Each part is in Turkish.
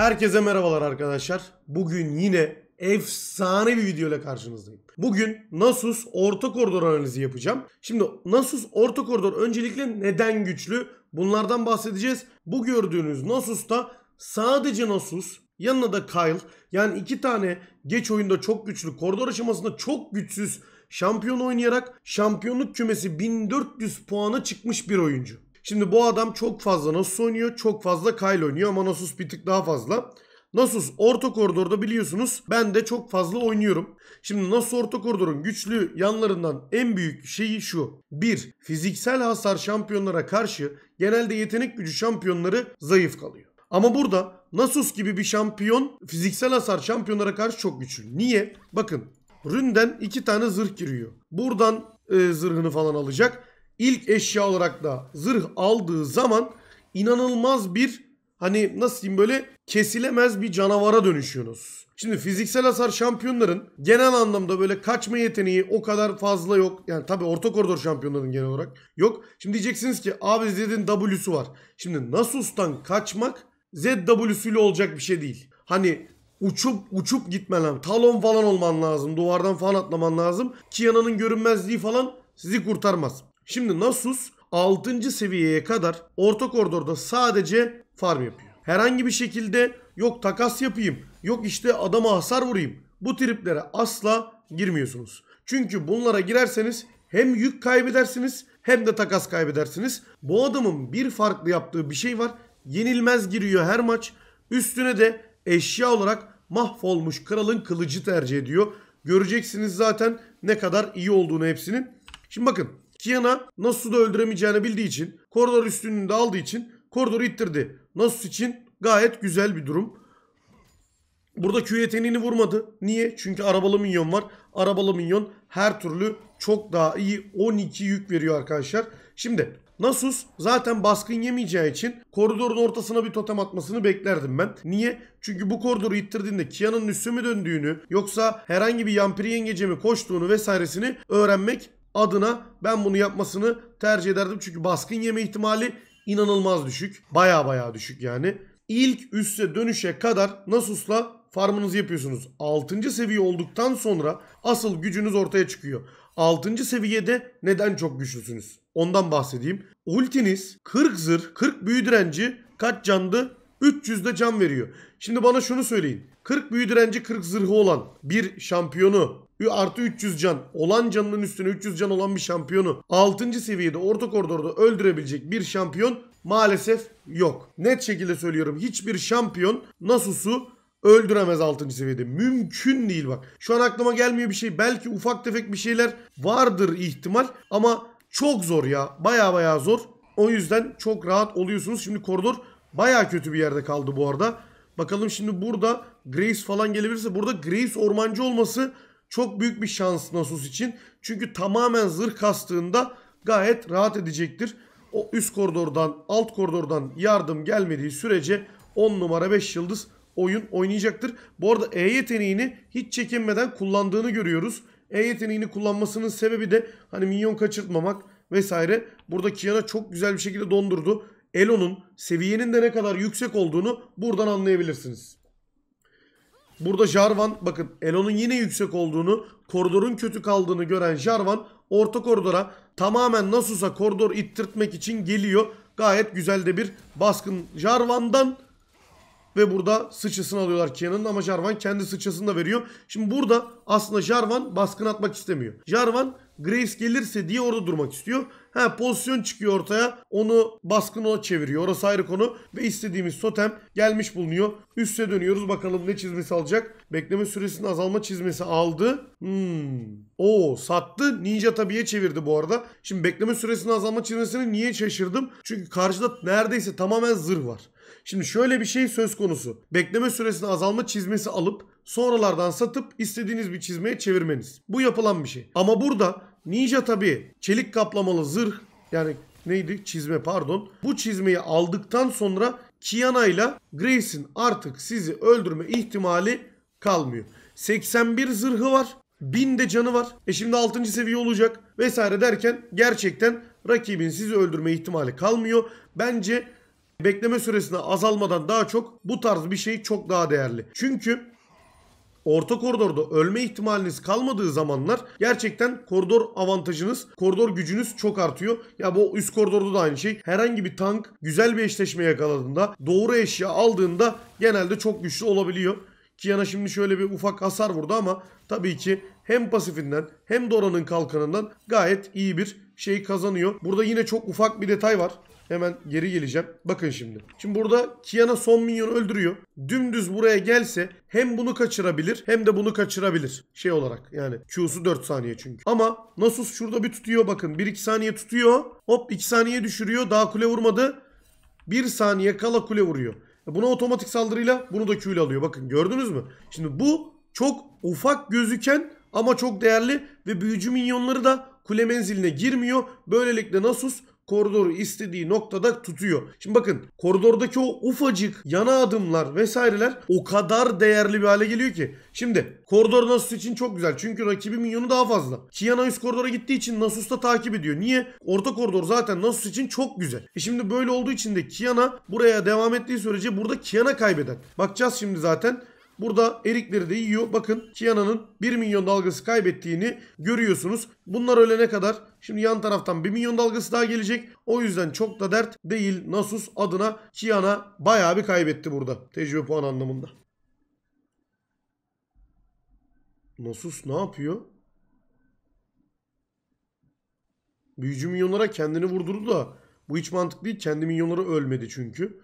Herkese merhabalar arkadaşlar. Bugün yine efsane bir video ile karşınızdayım. Bugün Nasus orta koridor analizi yapacağım. Şimdi Nasus orta koridor öncelikle neden güçlü? Bunlardan bahsedeceğiz. Bu gördüğünüz Nasus'ta sadece Nasus yanına da Kyle yani iki tane geç oyunda çok güçlü koridor aşamasında çok güçsüz şampiyon oynayarak şampiyonluk kümesi 1400 puana çıkmış bir oyuncu. Şimdi bu adam çok fazla Nasus oynuyor. Çok fazla Kyle oynuyor ama Nasus bir tık daha fazla. Nasus orta koridorda biliyorsunuz ben de çok fazla oynuyorum. Şimdi Nasus orta koridorun güçlü yanlarından en büyük şeyi şu. 1. Fiziksel hasar şampiyonlara karşı genelde yetenek gücü şampiyonları zayıf kalıyor. Ama burada Nasus gibi bir şampiyon fiziksel hasar şampiyonlara karşı çok güçlü. Niye? Bakın Ründen iki tane zırh giriyor. Buradan e, zırhını falan alacak ilk eşya olarak da zırh aldığı zaman inanılmaz bir hani nasıl diyeyim böyle kesilemez bir canavara dönüşüyorsunuz. Şimdi fiziksel hasar şampiyonların genel anlamda böyle kaçma yeteneği o kadar fazla yok. Yani tabi orta koridor şampiyonların genel olarak yok. Şimdi diyeceksiniz ki abi Zed'in W'su var. Şimdi Nasus'tan kaçmak ZW'süyle olacak bir şey değil. Hani uçup uçup gitmen lazım. Talon falan olman lazım. Duvardan falan atlaman lazım. Kiananın görünmezliği falan sizi kurtarmaz. Şimdi Nasus 6. seviyeye kadar orta koridorda sadece farm yapıyor. Herhangi bir şekilde yok takas yapayım, yok işte adama hasar vurayım. Bu triplere asla girmiyorsunuz. Çünkü bunlara girerseniz hem yük kaybedersiniz hem de takas kaybedersiniz. Bu adamın bir farklı yaptığı bir şey var. Yenilmez giriyor her maç. Üstüne de eşya olarak mahvolmuş kralın kılıcı tercih ediyor. Göreceksiniz zaten ne kadar iyi olduğunu hepsinin. Şimdi bakın Kiana Nasus'u da öldüremeyeceğini bildiği için koridor üstünlüğünü de aldığı için koridoru ittirdi. Nasus için gayet güzel bir durum. Burada Q yeteneğini vurmadı. Niye? Çünkü arabalı minyon var. Arabalı minyon her türlü çok daha iyi 12 yük veriyor arkadaşlar. Şimdi Nasus zaten baskın yemeyeceği için koridorun ortasına bir totem atmasını beklerdim ben. Niye? Çünkü bu koridoru ittirdiğinde Kiana'nın üstü mü döndüğünü yoksa herhangi bir yampiri yengece mi koştuğunu vesairesini öğrenmek adına ben bunu yapmasını tercih ederdim. Çünkü baskın yeme ihtimali inanılmaz düşük. Baya baya düşük yani. İlk üste dönüşe kadar Nasus'la farmınızı yapıyorsunuz. 6. seviye olduktan sonra asıl gücünüz ortaya çıkıyor. 6. seviyede neden çok güçlüsünüz? Ondan bahsedeyim. Ultiniz 40 zırh, 40 büyü direnci kaç candı? 300 de can veriyor. Şimdi bana şunu söyleyin. 40 büyü direnci 40 zırhı olan bir şampiyonu artı 300 can olan canının üstüne 300 can olan bir şampiyonu 6. seviyede orta koridorda öldürebilecek bir şampiyon maalesef yok. Net şekilde söylüyorum hiçbir şampiyon Nasus'u öldüremez 6. seviyede. Mümkün değil bak. Şu an aklıma gelmiyor bir şey. Belki ufak tefek bir şeyler vardır ihtimal ama çok zor ya. Baya baya zor. O yüzden çok rahat oluyorsunuz. Şimdi koridor baya kötü bir yerde kaldı bu arada. Bakalım şimdi burada Grace falan gelebilirse burada Grace ormancı olması çok büyük bir şans Nasus için. Çünkü tamamen zırh kastığında gayet rahat edecektir. O üst koridordan alt koridordan yardım gelmediği sürece 10 numara 5 yıldız oyun oynayacaktır. Bu arada E yeteneğini hiç çekinmeden kullandığını görüyoruz. E yeteneğini kullanmasının sebebi de hani minyon kaçırtmamak vesaire. Burada Kiana çok güzel bir şekilde dondurdu. Elo'nun seviyenin de ne kadar yüksek olduğunu buradan anlayabilirsiniz. Burada Jarvan bakın Elon'un yine yüksek olduğunu koridorun kötü kaldığını gören Jarvan orta koridora tamamen Nasus'a koridor ittirtmek için geliyor. Gayet güzel de bir baskın Jarvan'dan ve burada sıçısını alıyorlar Kian'ın ama Jarvan kendi sıçısını da veriyor. Şimdi burada aslında Jarvan baskın atmak istemiyor. Jarvan Graves gelirse diye orada durmak istiyor. Ha pozisyon çıkıyor ortaya. Onu baskın baskına çeviriyor. Orası ayrı konu. Ve istediğimiz totem gelmiş bulunuyor. Üste dönüyoruz. Bakalım ne çizmesi alacak. Bekleme süresinin azalma çizmesi aldı. Hmm. Oo sattı. Ninja tabiye çevirdi bu arada. Şimdi bekleme süresinin azalma çizmesini niye şaşırdım? Çünkü karşıda neredeyse tamamen zırh var. Şimdi şöyle bir şey söz konusu. Bekleme süresini azalma çizmesi alıp sonralardan satıp istediğiniz bir çizmeye çevirmeniz. Bu yapılan bir şey. Ama burada Ninja tabii çelik kaplamalı zırh yani neydi çizme pardon. Bu çizmeyi aldıktan sonra Kiana ile Grace'in artık sizi öldürme ihtimali kalmıyor. 81 zırhı var. 1000 de canı var. E şimdi 6. seviye olacak vesaire derken gerçekten rakibin sizi öldürme ihtimali kalmıyor. Bence bekleme süresini azalmadan daha çok bu tarz bir şey çok daha değerli. Çünkü orta koridorda ölme ihtimaliniz kalmadığı zamanlar gerçekten koridor avantajınız, koridor gücünüz çok artıyor. Ya bu üst koridorda da aynı şey. Herhangi bir tank güzel bir eşleşme yakaladığında, doğru eşya aldığında genelde çok güçlü olabiliyor. Kiana şimdi şöyle bir ufak hasar vurdu ama tabii ki hem pasifinden hem Dora'nın kalkanından gayet iyi bir şey kazanıyor. Burada yine çok ufak bir detay var. Hemen geri geleceğim. Bakın şimdi. Şimdi burada Kiana son minyonu öldürüyor. Dümdüz buraya gelse hem bunu kaçırabilir hem de bunu kaçırabilir. Şey olarak yani Q'su 4 saniye çünkü. Ama Nasus şurada bir tutuyor bakın. 1-2 saniye tutuyor. Hop 2 saniye düşürüyor. Daha kule vurmadı. 1 saniye kala kule vuruyor. Buna otomatik saldırıyla bunu da Q ile alıyor. Bakın gördünüz mü? Şimdi bu çok ufak gözüken ama çok değerli ve büyücü minyonları da kule menziline girmiyor. Böylelikle Nasus koridoru istediği noktada tutuyor. Şimdi bakın koridordaki o ufacık yana adımlar vesaireler o kadar değerli bir hale geliyor ki. Şimdi koridor Nasus için çok güzel çünkü rakibi minyonu daha fazla. Kiana üst koridora gittiği için Nasus da takip ediyor. Niye? Orta koridor zaten Nasus için çok güzel. E şimdi böyle olduğu için de Kiana buraya devam ettiği sürece burada Kiana kaybeder. Bakacağız şimdi zaten Burada erikleri de yiyor. Bakın Kiana'nın 1 milyon dalgası kaybettiğini görüyorsunuz. Bunlar ölene kadar şimdi yan taraftan 1 milyon dalgası daha gelecek. O yüzden çok da dert değil. Nasus adına Kiana bayağı bir kaybetti burada. Tecrübe puan anlamında. Nasus ne yapıyor? Büyücü milyonlara kendini vurdurdu da bu hiç mantıklı değil. Kendi milyonları ölmedi çünkü.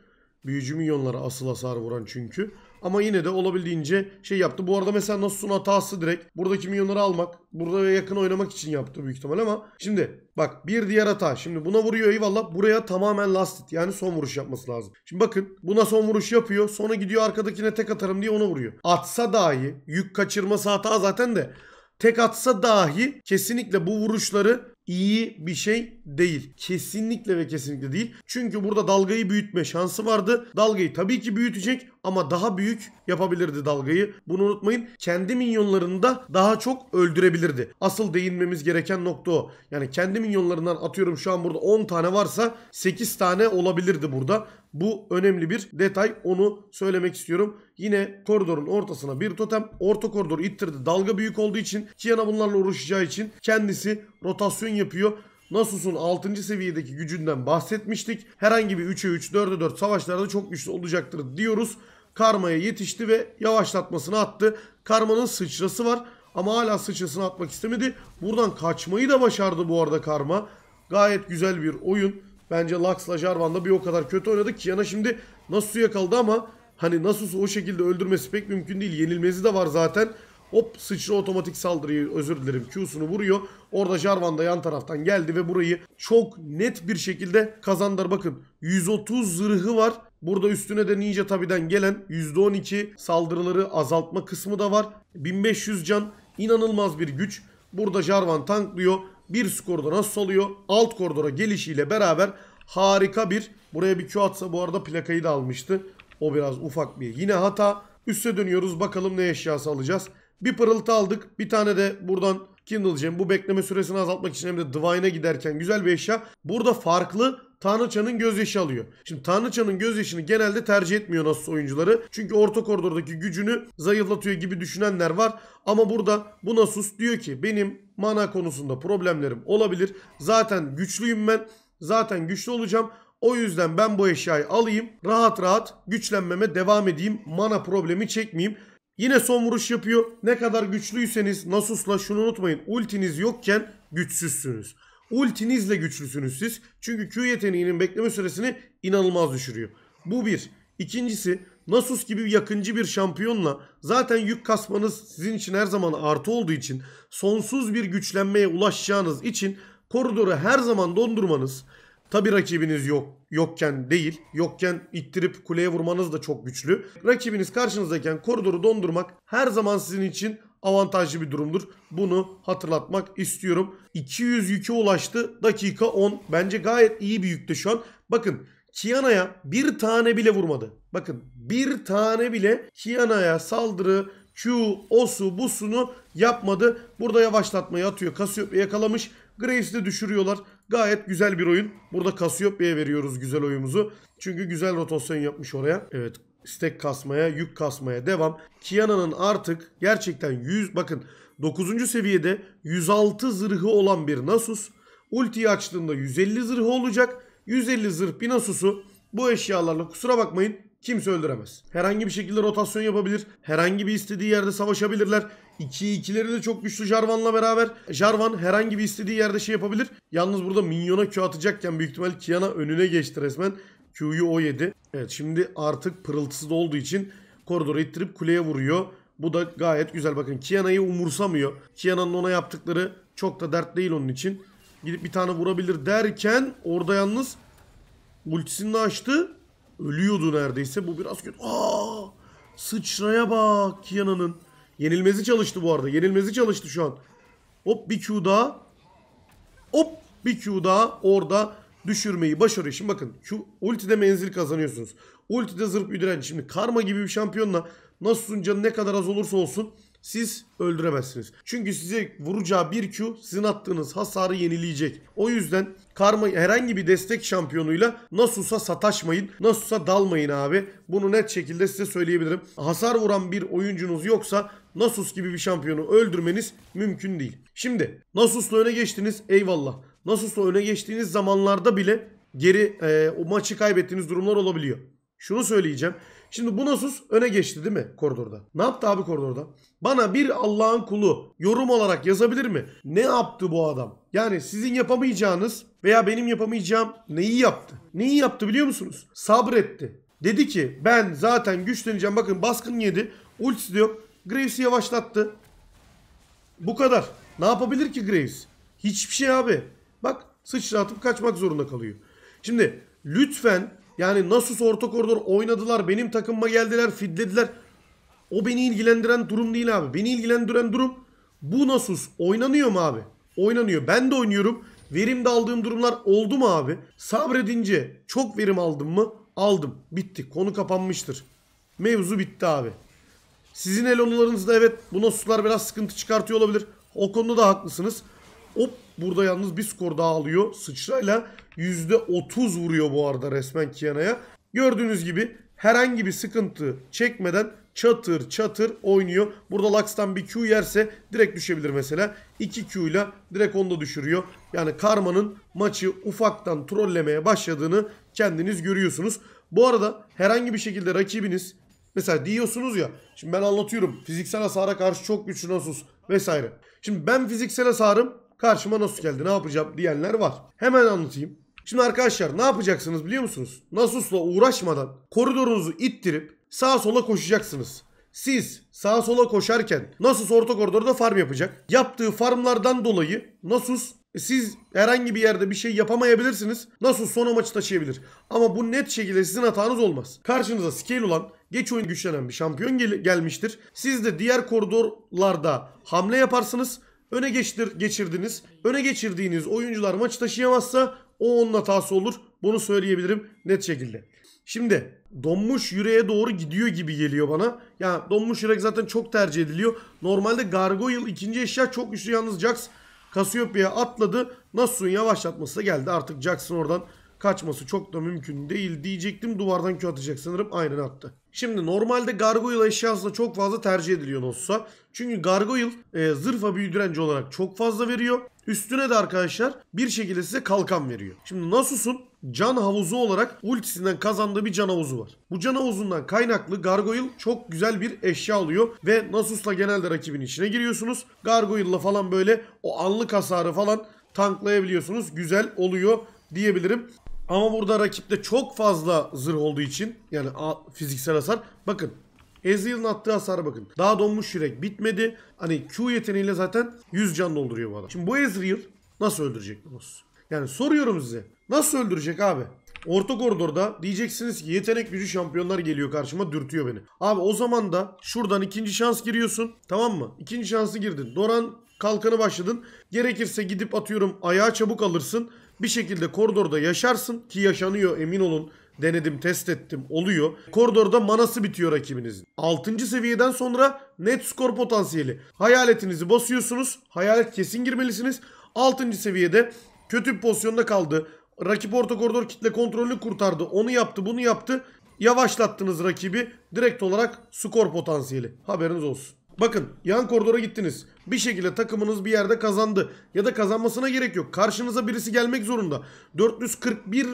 Büyücü minyonlara asıl hasar vuran çünkü. Ama yine de olabildiğince şey yaptı. Bu arada mesela Nasus'un hatası direkt buradaki milyonları almak. Burada yakın oynamak için yaptı büyük ihtimal ama. Şimdi bak bir diğer hata. Şimdi buna vuruyor eyvallah. Buraya tamamen last hit. Yani son vuruş yapması lazım. Şimdi bakın buna son vuruş yapıyor. Sonra gidiyor arkadakine tek atarım diye ona vuruyor. Atsa dahi yük kaçırması hata zaten de tek atsa dahi kesinlikle bu vuruşları iyi bir şey değil. Kesinlikle ve kesinlikle değil. Çünkü burada dalgayı büyütme şansı vardı. Dalgayı tabii ki büyütecek ama daha büyük yapabilirdi dalgayı. Bunu unutmayın. Kendi minyonlarını da daha çok öldürebilirdi. Asıl değinmemiz gereken nokta o. Yani kendi minyonlarından atıyorum şu an burada 10 tane varsa 8 tane olabilirdi burada. Bu önemli bir detay. Onu söylemek istiyorum. Yine koridorun ortasına bir totem. Orta koridor ittirdi. Dalga büyük olduğu için Kiana bunlarla uğraşacağı için kendisi rotasyon yapıyor. Nasus'un 6. seviyedeki gücünden bahsetmiştik. Herhangi bir 3'e 3, 4'e 4 savaşlarda çok güçlü olacaktır diyoruz. Karma'ya yetişti ve yavaşlatmasını attı. Karma'nın sıçrası var ama hala sıçrasını atmak istemedi. Buradan kaçmayı da başardı bu arada Karma. Gayet güzel bir oyun. Bence Lux'la Jarvan da bir o kadar kötü oynadı. Kiana şimdi Nasu'ya kaldı ama hani Nasu'su o şekilde öldürmesi pek mümkün değil. Yenilmezi de var zaten. Hop sıçra otomatik saldırıyı özür dilerim Q'sunu vuruyor. Orada Jarvan da yan taraftan geldi ve burayı çok net bir şekilde kazandır. Bakın 130 zırhı var. Burada üstüne de Ninja Tabi'den gelen %12 saldırıları azaltma kısmı da var. 1500 can inanılmaz bir güç. Burada Jarvan tanklıyor. Bir skorda nasıl alıyor? Alt koridora gelişiyle beraber harika bir buraya bir Q atsa bu arada plakayı da almıştı. O biraz ufak bir yine hata. Üste dönüyoruz bakalım ne eşyası alacağız. Bir pırıltı aldık. Bir tane de buradan Kindle Gem. Bu bekleme süresini azaltmak için hem de Divine'a giderken güzel bir eşya. Burada farklı Tanrıçanın gözyaşı alıyor. Şimdi Tanrıçanın gözyaşını genelde tercih etmiyor Nasus oyuncuları. Çünkü orta koridordaki gücünü zayıflatıyor gibi düşünenler var. Ama burada bu Nasus diyor ki benim mana konusunda problemlerim olabilir. Zaten güçlüyüm ben. Zaten güçlü olacağım. O yüzden ben bu eşyayı alayım. Rahat rahat güçlenmeme devam edeyim. Mana problemi çekmeyeyim. Yine son vuruş yapıyor. Ne kadar güçlüyseniz Nasus'la şunu unutmayın. Ultiniz yokken güçsüzsünüz. Ultinizle güçlüsünüz siz. Çünkü Q yeteneğinin bekleme süresini inanılmaz düşürüyor. Bu bir. İkincisi Nasus gibi yakıncı bir şampiyonla zaten yük kasmanız sizin için her zaman artı olduğu için sonsuz bir güçlenmeye ulaşacağınız için koridoru her zaman dondurmanız tabi rakibiniz yok yokken değil yokken ittirip kuleye vurmanız da çok güçlü. Rakibiniz karşınızdayken koridoru dondurmak her zaman sizin için avantajlı bir durumdur. Bunu hatırlatmak istiyorum. 200 yüke ulaştı. Dakika 10. Bence gayet iyi bir yükte şu an. Bakın Kiana'ya bir tane bile vurmadı. Bakın bir tane bile Kiana'ya saldırı Q, Osu, Busu'nu yapmadı. Burada yavaşlatmayı atıyor. Cassiopeia yakalamış. Graves'i düşürüyorlar. Gayet güzel bir oyun. Burada Cassiopeia'ya veriyoruz güzel oyumuzu. Çünkü güzel rotasyon yapmış oraya. Evet istek kasmaya, yük kasmaya devam. Kiana'nın artık gerçekten 100 bakın 9. seviyede 106 zırhı olan bir Nasus ultiyi açtığında 150 zırhı olacak. 150 zırh bir Nasus'u bu eşyalarla kusura bakmayın kimse öldüremez. Herhangi bir şekilde rotasyon yapabilir. Herhangi bir istediği yerde savaşabilirler. 2-2'leri de çok güçlü Jarvan'la beraber. Jarvan herhangi bir istediği yerde şey yapabilir. Yalnız burada minyona Q atacakken büyük ihtimal Kiana önüne geçti resmen. Q'yu o yedi. Evet şimdi artık pırıltısız olduğu için koridoru ittirip kuleye vuruyor. Bu da gayet güzel. Bakın Kiana'yı umursamıyor. Kiana'nın ona yaptıkları çok da dert değil onun için. Gidip bir tane vurabilir derken orada yalnız ultisini de açtı. Ölüyordu neredeyse. Bu biraz kötü. Aa! Sıçraya bak Kiana'nın. Yenilmezi çalıştı bu arada. Yenilmezi çalıştı şu an. Hop bir Q daha. Hop bir Q daha orada düşürmeyi başarıyor. Şimdi bakın şu ultide menzil kazanıyorsunuz. Ultide zırp bir Şimdi karma gibi bir şampiyonla Nasus'un canı ne kadar az olursa olsun siz öldüremezsiniz. Çünkü size vuracağı bir Q sizin attığınız hasarı yenileyecek. O yüzden karma herhangi bir destek şampiyonuyla Nasus'a sataşmayın. Nasus'a dalmayın abi. Bunu net şekilde size söyleyebilirim. Hasar vuran bir oyuncunuz yoksa Nasus gibi bir şampiyonu öldürmeniz mümkün değil. Şimdi Nasus'la öne geçtiniz. Eyvallah. Nasus'la öne geçtiğiniz zamanlarda bile geri e, o maçı kaybettiğiniz durumlar olabiliyor. Şunu söyleyeceğim. Şimdi bu Nasus öne geçti değil mi koridorda? Ne yaptı abi koridorda? Bana bir Allah'ın kulu yorum olarak yazabilir mi? Ne yaptı bu adam? Yani sizin yapamayacağınız veya benim yapamayacağım neyi yaptı? Neyi yaptı biliyor musunuz? Sabretti. Dedi ki ben zaten güçleneceğim. Bakın baskın yedi. Ultisi de yok. Graves'i yavaşlattı. Bu kadar. Ne yapabilir ki Graves? Hiçbir şey abi. Bak sıçratıp kaçmak zorunda kalıyor. Şimdi lütfen yani Nasus orta koridor oynadılar. Benim takımıma geldiler fidlediler. O beni ilgilendiren durum değil abi. Beni ilgilendiren durum bu Nasus oynanıyor mu abi? Oynanıyor. Ben de oynuyorum. Verim de aldığım durumlar oldu mu abi? Sabredince çok verim aldım mı? Aldım. Bitti. Konu kapanmıştır. Mevzu bitti abi. Sizin elonularınızda evet bu Nasuslar biraz sıkıntı çıkartıyor olabilir. O konuda da haklısınız. O Burada yalnız bir skor daha alıyor. Sıçrayla %30 vuruyor bu arada resmen Kiana'ya. Gördüğünüz gibi herhangi bir sıkıntı çekmeden çatır çatır oynuyor. Burada Lux'tan bir Q yerse direkt düşebilir mesela. 2 Q ile direkt onu da düşürüyor. Yani Karma'nın maçı ufaktan trollemeye başladığını kendiniz görüyorsunuz. Bu arada herhangi bir şekilde rakibiniz mesela diyorsunuz ya şimdi ben anlatıyorum fiziksel hasara karşı çok güçlü Nasus vesaire. Şimdi ben fiziksel hasarım karşıma nasıl geldi ne yapacağım diyenler var. Hemen anlatayım. Şimdi arkadaşlar ne yapacaksınız biliyor musunuz? Nasus'la uğraşmadan koridorunuzu ittirip sağa sola koşacaksınız. Siz sağa sola koşarken Nasus orta koridorda farm yapacak. Yaptığı farmlardan dolayı Nasus siz herhangi bir yerde bir şey yapamayabilirsiniz. Nasus son maçı taşıyabilir. Ama bu net şekilde sizin hatanız olmaz. Karşınıza scale olan geç oyun güçlenen bir şampiyon gel gelmiştir. Siz de diğer koridorlarda hamle yaparsınız öne geçtir, geçirdiniz. Öne geçirdiğiniz oyuncular maç taşıyamazsa o onun hatası olur. Bunu söyleyebilirim net şekilde. Şimdi donmuş yüreğe doğru gidiyor gibi geliyor bana. Ya donmuş yürek zaten çok tercih ediliyor. Normalde Gargoyle ikinci eşya çok üstü yalnız Jax Cassiopeia atladı. Nasu'nun yavaşlatması da geldi. Artık Jackson oradan kaçması çok da mümkün değil diyecektim. Duvardan kö atacak sanırım. Aynen attı. Şimdi normalde Gargoyle eşyasında çok fazla tercih ediliyor Nossa. Çünkü Gargoyle e, zırfa büyüdürenci olarak çok fazla veriyor. Üstüne de arkadaşlar bir şekilde size kalkan veriyor. Şimdi Nasus'un can havuzu olarak ultisinden kazandığı bir can havuzu var. Bu can havuzundan kaynaklı Gargoyle çok güzel bir eşya alıyor ve Nasus'la genelde rakibin içine giriyorsunuz. Gargoyle'la falan böyle o anlık hasarı falan tanklayabiliyorsunuz. Güzel oluyor diyebilirim. Ama burada rakipte çok fazla zırh olduğu için yani fiziksel hasar. Bakın Ezreal'ın attığı hasara bakın. Daha donmuş yürek bitmedi. Hani Q yeteneğiyle zaten 100 can dolduruyor bu adam. Şimdi bu Ezreal nasıl öldürecek Nanos? Yani soruyorum size. Nasıl öldürecek abi? Orta koridorda diyeceksiniz ki yetenek gücü şampiyonlar geliyor karşıma dürtüyor beni. Abi o zaman da şuradan ikinci şans giriyorsun. Tamam mı? İkinci şansı girdin. Doran kalkanı başladın. Gerekirse gidip atıyorum ayağa çabuk alırsın. Bir şekilde koridorda yaşarsın ki yaşanıyor emin olun. Denedim, test ettim. Oluyor. Koridorda manası bitiyor rakibinizin. 6. seviyeden sonra net skor potansiyeli. Hayaletinizi basıyorsunuz. Hayalet kesin girmelisiniz. 6. seviyede kötü bir pozisyonda kaldı. Rakip orta koridor kitle kontrolünü kurtardı. Onu yaptı, bunu yaptı. Yavaşlattınız rakibi. Direkt olarak skor potansiyeli. Haberiniz olsun. Bakın yan koridora gittiniz. Bir şekilde takımınız bir yerde kazandı. Ya da kazanmasına gerek yok. Karşınıza birisi gelmek zorunda. 441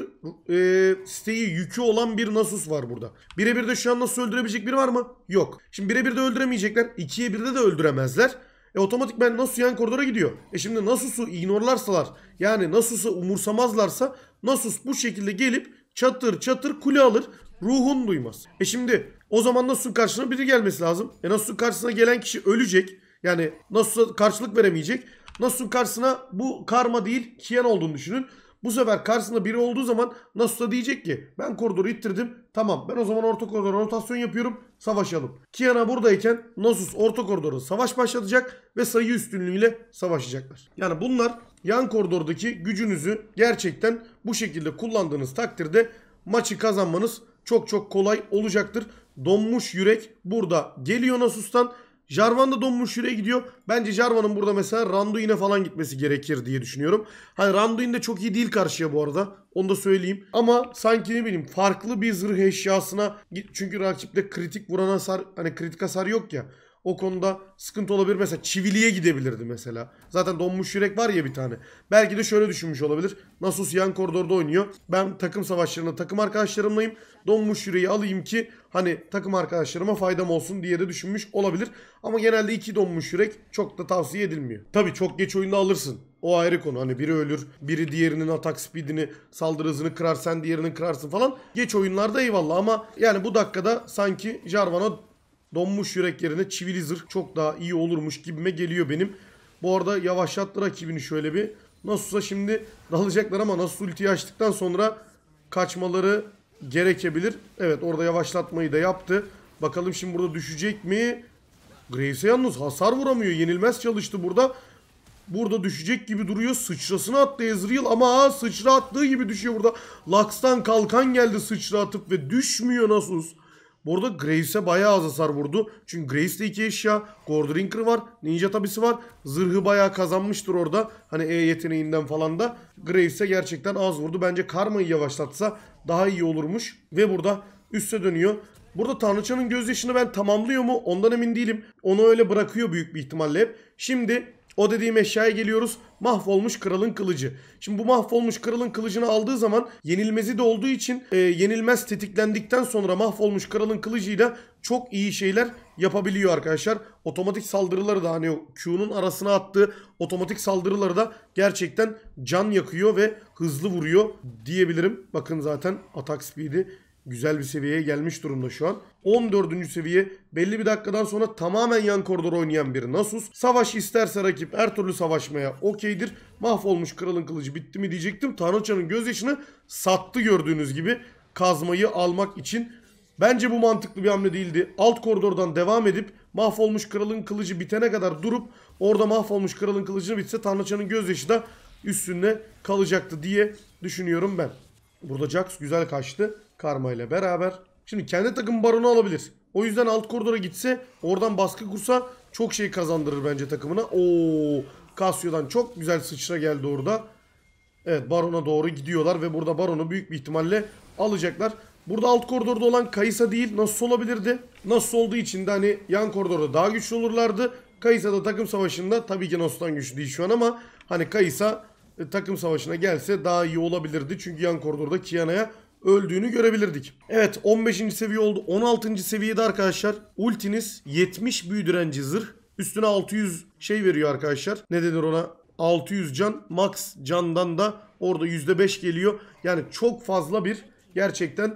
e, siteyi yükü olan bir Nasus var burada. Birebir de şu an nasıl öldürebilecek biri var mı? Yok. Şimdi birebir de öldüremeyecekler. İkiye 1'de de öldüremezler. E otomatik ben Nasus yan koridora gidiyor. E şimdi Nasus'u ignorlarsalar yani Nasus'u umursamazlarsa Nasus bu şekilde gelip çatır çatır kule alır. Ruhun duymaz. E şimdi o zaman nasusun karşısına biri gelmesi lazım. E nasusun karşısına gelen kişi ölecek. Yani Nasuh'a karşılık veremeyecek. Nasusun karşısına bu karma değil Kian olduğunu düşünün. Bu sefer karşısında biri olduğu zaman Nasuh'a diyecek ki ben koridoru ittirdim. Tamam ben o zaman orta koridora rotasyon yapıyorum. Savaşalım. Kiana buradayken Nasus orta koridora savaş başlatacak ve sayı üstünlüğüyle savaşacaklar. Yani bunlar yan koridordaki gücünüzü gerçekten bu şekilde kullandığınız takdirde maçı kazanmanız çok çok kolay olacaktır donmuş yürek burada geliyor Nasus'tan. Jarvan da donmuş yüreğe gidiyor. Bence Jarvan'ın burada mesela Randuin'e falan gitmesi gerekir diye düşünüyorum. Hani Randuin de çok iyi değil karşıya bu arada. Onu da söyleyeyim. Ama sanki ne bileyim farklı bir zırh eşyasına çünkü rakipte kritik vuran hasar hani kritik hasar yok ya. O konuda sıkıntı olabilir. Mesela çiviliye gidebilirdi mesela. Zaten donmuş yürek var ya bir tane. Belki de şöyle düşünmüş olabilir. Nasus yan koridorda oynuyor. Ben takım savaşlarında takım arkadaşlarımlayım. Donmuş yüreği alayım ki hani takım arkadaşlarıma faydam olsun diye de düşünmüş olabilir. Ama genelde iki donmuş yürek çok da tavsiye edilmiyor. Tabii çok geç oyunda alırsın. O ayrı konu. Hani biri ölür, biri diğerinin atak speedini, saldırı hızını kırar, sen diğerinin kırarsın falan. Geç oyunlarda eyvallah ama yani bu dakikada sanki Jarvan'a donmuş yürek yerine çivili zırh çok daha iyi olurmuş gibime geliyor benim. Bu arada yavaşlattı rakibini şöyle bir. Nasus'a şimdi dalacaklar ama Nasus ultiyi açtıktan sonra kaçmaları gerekebilir. Evet orada yavaşlatmayı da yaptı. Bakalım şimdi burada düşecek mi? Graves'e yalnız hasar vuramıyor. Yenilmez çalıştı burada. Burada düşecek gibi duruyor. Sıçrasını attı Ezreal ama aa, sıçra attığı gibi düşüyor burada. Lux'tan kalkan geldi sıçra atıp ve düşmüyor Nasus. Bu arada Graves'e bayağı az hasar vurdu. Çünkü de iki eşya. Gordrinker var. Ninja tabisi var. Zırhı bayağı kazanmıştır orada. Hani E yeteneğinden falan da. Graves'e gerçekten az vurdu. Bence Karma'yı yavaşlatsa daha iyi olurmuş. Ve burada üste dönüyor. Burada Tanrıçanın gözyaşını ben tamamlıyor mu ondan emin değilim. Onu öyle bırakıyor büyük bir ihtimalle hep. Şimdi o dediğim eşyaya geliyoruz. Mahvolmuş kralın kılıcı. Şimdi bu mahvolmuş kralın kılıcını aldığı zaman yenilmezi de olduğu için e, yenilmez tetiklendikten sonra mahvolmuş kralın kılıcıyla çok iyi şeyler yapabiliyor arkadaşlar. Otomatik saldırıları da hani Q'nun arasına attığı otomatik saldırıları da gerçekten can yakıyor ve hızlı vuruyor diyebilirim. Bakın zaten atak speed'i güzel bir seviyeye gelmiş durumda şu an. 14. seviye belli bir dakikadan sonra tamamen yan koridor oynayan bir Nasus. Savaş isterse rakip her türlü savaşmaya okeydir. Mahvolmuş kralın kılıcı bitti mi diyecektim. Tanoça'nın gözyaşını sattı gördüğünüz gibi kazmayı almak için. Bence bu mantıklı bir hamle değildi. Alt koridordan devam edip mahvolmuş kralın kılıcı bitene kadar durup orada mahvolmuş kralın kılıcını bitse Tanrıçanın gözyaşı da üstünde kalacaktı diye düşünüyorum ben. Burada Jax güzel kaçtı. Karma ile beraber. Şimdi kendi takım baronu alabilir. O yüzden alt koridora gitse oradan baskı kursa çok şey kazandırır bence takımına. Oo, Casio'dan çok güzel sıçra geldi orada. Evet barona doğru gidiyorlar ve burada baronu büyük bir ihtimalle alacaklar. Burada alt koridorda olan Kaysa değil nasıl olabilirdi? Nasıl olduğu için de hani yan koridorda daha güçlü olurlardı. Kaysa da takım savaşında tabii ki Nostan güçlü değil şu an ama hani Kaysa e, takım savaşına gelse daha iyi olabilirdi. Çünkü yan koridorda Kiana'ya öldüğünü görebilirdik. Evet 15. seviye oldu. 16. seviyede arkadaşlar ultiniz 70 büyü direnci zırh. Üstüne 600 şey veriyor arkadaşlar. Ne denir ona? 600 can. Max candan da orada %5 geliyor. Yani çok fazla bir gerçekten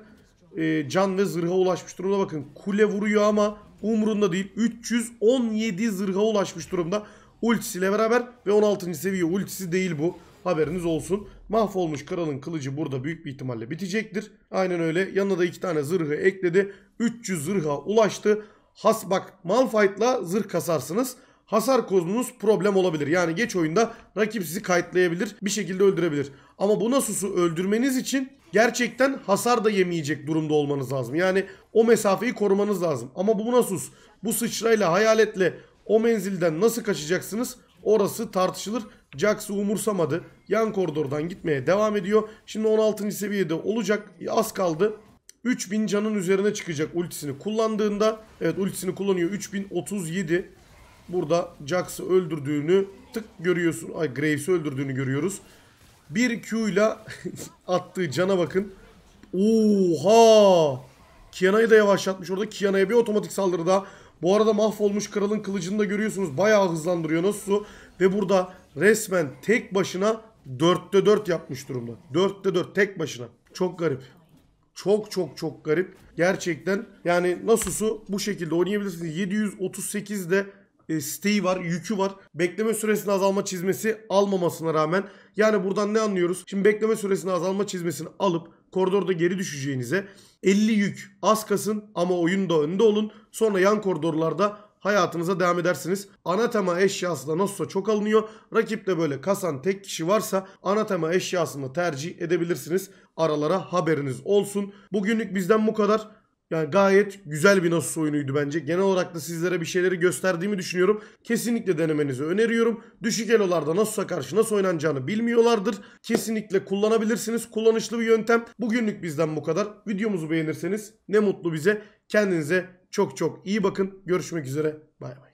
e, can ve zırha ulaşmış durumda. Bakın kule vuruyor ama umrunda değil. 317 zırha ulaşmış durumda. Ultisiyle beraber ve 16. seviye ultisi değil bu. Haberiniz olsun. Mahvolmuş kralın kılıcı burada büyük bir ihtimalle bitecektir. Aynen öyle. Yanına da iki tane zırhı ekledi. 300 zırha ulaştı. Has bak Malphite'la zırh kasarsınız hasar koznunuz problem olabilir. Yani geç oyunda rakip sizi kayıtlayabilir, bir şekilde öldürebilir. Ama bu Nasus'u öldürmeniz için gerçekten hasar da yemeyecek durumda olmanız lazım. Yani o mesafeyi korumanız lazım. Ama bu Nasus bu sıçrayla, hayaletle o menzilden nasıl kaçacaksınız? Orası tartışılır. Jax'ı umursamadı. Yan koridordan gitmeye devam ediyor. Şimdi 16. seviyede olacak. E, az kaldı. 3000 canın üzerine çıkacak ultisini kullandığında. Evet ultisini kullanıyor. 3037. Burada Jax'ı öldürdüğünü tık görüyorsun. Ay Graves'i öldürdüğünü görüyoruz. Bir Q ile attığı cana bakın. Oha! Kiana'yı da yavaşlatmış orada. Kiana'ya bir otomatik saldırı daha. Bu arada mahvolmuş kralın kılıcını da görüyorsunuz. Bayağı hızlandırıyor Natsu. Ve burada resmen tek başına 4'te 4 yapmış durumda. 4'te 4 tek başına. Çok garip. Çok çok çok garip. Gerçekten yani Nasus'u bu şekilde oynayabilirsiniz. 738'de e, siteyi var, yükü var. Bekleme süresini azalma çizmesi almamasına rağmen. Yani buradan ne anlıyoruz? Şimdi bekleme süresini azalma çizmesini alıp koridorda geri düşeceğinize 50 yük az kasın ama oyunda önde olun. Sonra yan koridorlarda hayatınıza devam edersiniz. Anatema eşyası da nasılsa çok alınıyor. Rakipte böyle kasan tek kişi varsa anatema eşyasını tercih edebilirsiniz. Aralara haberiniz olsun. Bugünlük bizden bu kadar. Yani gayet güzel bir Nasus oyunuydu bence. Genel olarak da sizlere bir şeyleri gösterdiğimi düşünüyorum. Kesinlikle denemenizi öneriyorum. Düşük elolarda Nasus'a karşı nasıl oynanacağını bilmiyorlardır. Kesinlikle kullanabilirsiniz. Kullanışlı bir yöntem. Bugünlük bizden bu kadar. Videomuzu beğenirseniz ne mutlu bize. Kendinize çok çok iyi bakın. Görüşmek üzere. Bay bay.